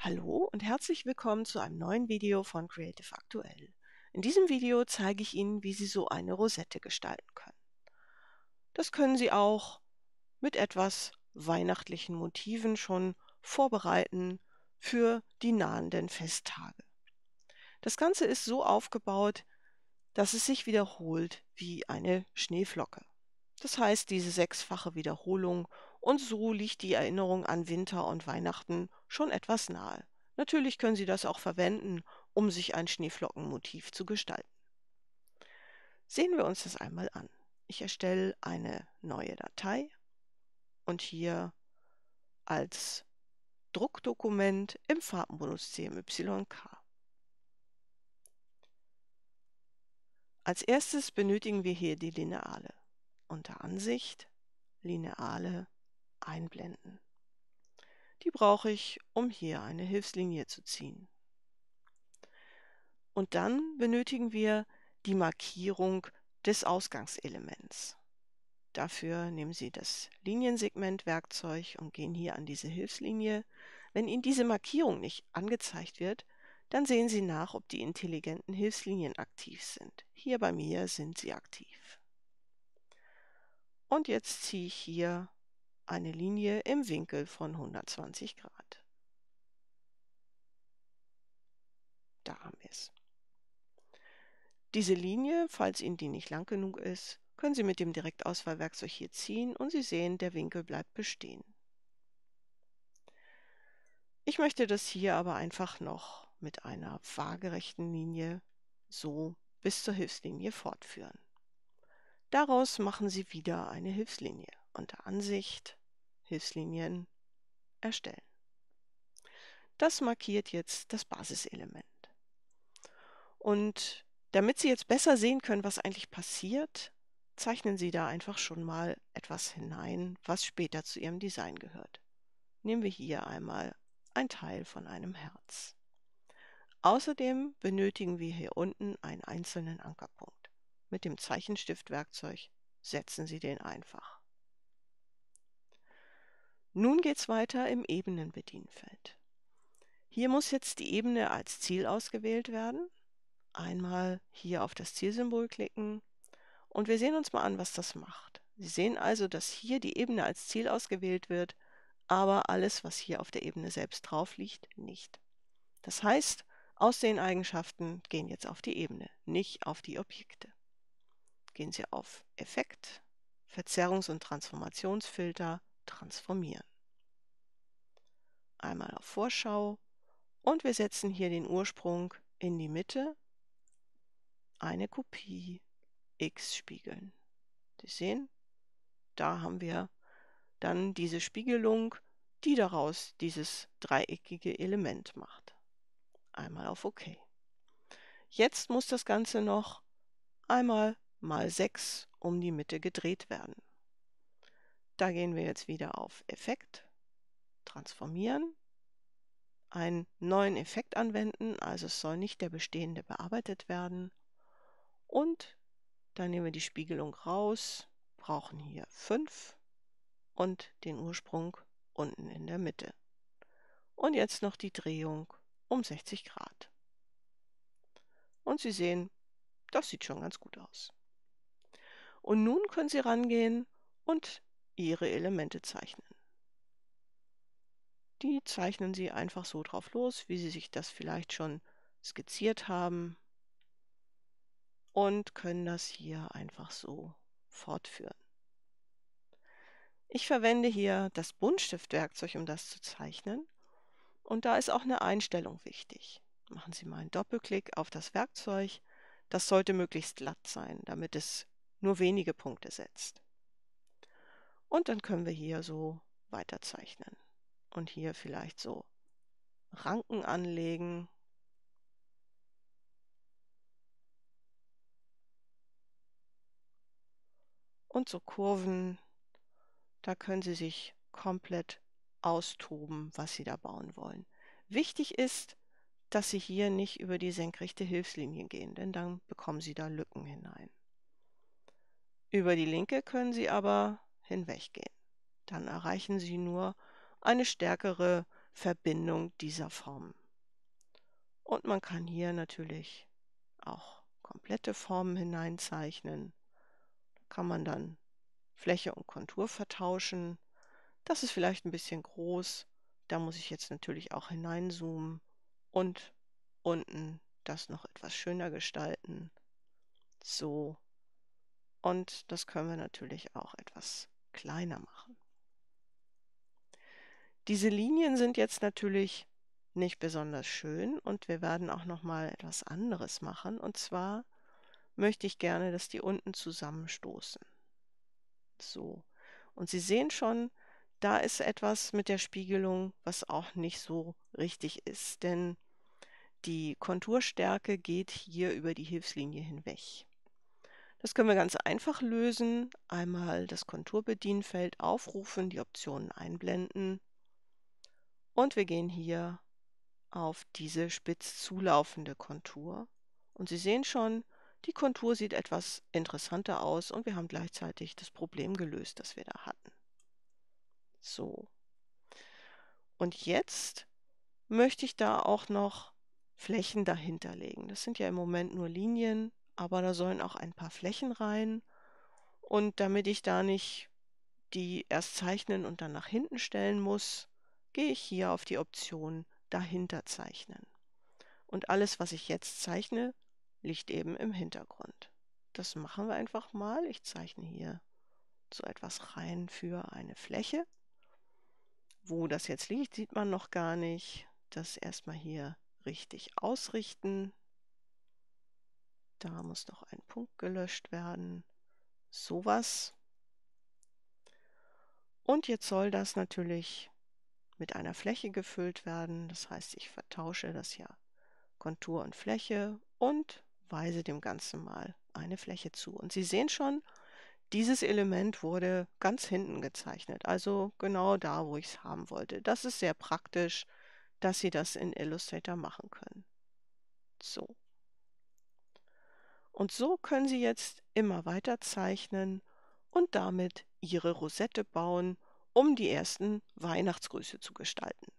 Hallo und herzlich willkommen zu einem neuen Video von Creative Aktuell. In diesem Video zeige ich Ihnen, wie Sie so eine Rosette gestalten können. Das können Sie auch mit etwas weihnachtlichen Motiven schon vorbereiten für die nahenden Festtage. Das Ganze ist so aufgebaut, dass es sich wiederholt wie eine Schneeflocke. Das heißt diese sechsfache Wiederholung und so liegt die Erinnerung an Winter und Weihnachten schon etwas nahe. Natürlich können Sie das auch verwenden, um sich ein Schneeflockenmotiv zu gestalten. Sehen wir uns das einmal an. Ich erstelle eine neue Datei und hier als Druckdokument im Farbenbonus CMYK. Als erstes benötigen wir hier die Lineale. Unter Ansicht Lineale einblenden. Die brauche ich, um hier eine Hilfslinie zu ziehen. Und dann benötigen wir die Markierung des Ausgangselements. Dafür nehmen Sie das Liniensegmentwerkzeug und gehen hier an diese Hilfslinie. Wenn Ihnen diese Markierung nicht angezeigt wird, dann sehen Sie nach, ob die intelligenten Hilfslinien aktiv sind. Hier bei mir sind sie aktiv. Und jetzt ziehe ich hier eine Linie im Winkel von 120 Grad. Da haben wir es. Diese Linie, falls Ihnen die nicht lang genug ist, können Sie mit dem Direktauswahlwerkzeug hier ziehen und Sie sehen, der Winkel bleibt bestehen. Ich möchte das hier aber einfach noch mit einer waagerechten Linie so bis zur Hilfslinie fortführen. Daraus machen Sie wieder eine Hilfslinie unter Ansicht Hilfslinien erstellen. Das markiert jetzt das Basiselement. Und damit Sie jetzt besser sehen können, was eigentlich passiert, zeichnen Sie da einfach schon mal etwas hinein, was später zu Ihrem Design gehört. Nehmen wir hier einmal ein Teil von einem Herz. Außerdem benötigen wir hier unten einen einzelnen Ankerpunkt. Mit dem Zeichenstiftwerkzeug setzen Sie den einfach. Nun geht's weiter im Ebenenbedienfeld. Hier muss jetzt die Ebene als Ziel ausgewählt werden. Einmal hier auf das Zielsymbol klicken und wir sehen uns mal an, was das macht. Sie sehen also, dass hier die Ebene als Ziel ausgewählt wird, aber alles, was hier auf der Ebene selbst drauf liegt, nicht. Das heißt, aus den Eigenschaften gehen jetzt auf die Ebene, nicht auf die Objekte. Gehen Sie auf Effekt, Verzerrungs- und Transformationsfilter transformieren. Einmal auf Vorschau und wir setzen hier den Ursprung in die Mitte, eine Kopie x spiegeln. Sie sehen, da haben wir dann diese Spiegelung, die daraus dieses dreieckige Element macht. Einmal auf OK. Jetzt muss das Ganze noch einmal mal 6 um die Mitte gedreht werden. Da gehen wir jetzt wieder auf Effekt, Transformieren, einen neuen Effekt anwenden, also es soll nicht der bestehende bearbeitet werden. Und dann nehmen wir die Spiegelung raus, brauchen hier 5 und den Ursprung unten in der Mitte. Und jetzt noch die Drehung um 60 Grad. Und Sie sehen, das sieht schon ganz gut aus. Und nun können Sie rangehen und ihre Elemente zeichnen. Die zeichnen sie einfach so drauf los, wie sie sich das vielleicht schon skizziert haben und können das hier einfach so fortführen. Ich verwende hier das Buntstiftwerkzeug, um das zu zeichnen und da ist auch eine Einstellung wichtig. Machen Sie mal einen Doppelklick auf das Werkzeug. Das sollte möglichst glatt sein, damit es nur wenige Punkte setzt. Und dann können wir hier so weiterzeichnen. Und hier vielleicht so Ranken anlegen. Und so Kurven, da können Sie sich komplett austoben, was Sie da bauen wollen. Wichtig ist, dass Sie hier nicht über die senkrechte Hilfslinie gehen, denn dann bekommen Sie da Lücken hinein. Über die linke können Sie aber hinweggehen. Dann erreichen Sie nur eine stärkere Verbindung dieser Formen. Und man kann hier natürlich auch komplette Formen hineinzeichnen. Da kann man dann Fläche und Kontur vertauschen. Das ist vielleicht ein bisschen groß. Da muss ich jetzt natürlich auch hineinzoomen und unten das noch etwas schöner gestalten. So. Und das können wir natürlich auch etwas kleiner machen. Diese Linien sind jetzt natürlich nicht besonders schön und wir werden auch noch mal etwas anderes machen und zwar möchte ich gerne, dass die unten zusammenstoßen. So. Und Sie sehen schon, da ist etwas mit der Spiegelung, was auch nicht so richtig ist, denn die Konturstärke geht hier über die Hilfslinie hinweg. Das können wir ganz einfach lösen. Einmal das Konturbedienfeld aufrufen, die Optionen einblenden und wir gehen hier auf diese spitz zulaufende Kontur. Und Sie sehen schon, die Kontur sieht etwas interessanter aus und wir haben gleichzeitig das Problem gelöst, das wir da hatten. So. Und jetzt möchte ich da auch noch Flächen dahinter legen. Das sind ja im Moment nur Linien, aber da sollen auch ein paar Flächen rein. Und damit ich da nicht die erst zeichnen und dann nach hinten stellen muss, gehe ich hier auf die Option dahinter zeichnen. Und alles, was ich jetzt zeichne, liegt eben im Hintergrund. Das machen wir einfach mal. Ich zeichne hier so etwas rein für eine Fläche. Wo das jetzt liegt, sieht man noch gar nicht. Das erstmal hier richtig ausrichten. Da muss noch ein Punkt gelöscht werden. Sowas. Und jetzt soll das natürlich mit einer Fläche gefüllt werden. Das heißt, ich vertausche das ja Kontur und Fläche und weise dem Ganzen mal eine Fläche zu. Und Sie sehen schon, dieses Element wurde ganz hinten gezeichnet, also genau da, wo ich es haben wollte. Das ist sehr praktisch, dass Sie das in Illustrator machen können. So, und so können Sie jetzt immer weiter zeichnen und damit Ihre Rosette bauen, um die ersten Weihnachtsgrüße zu gestalten.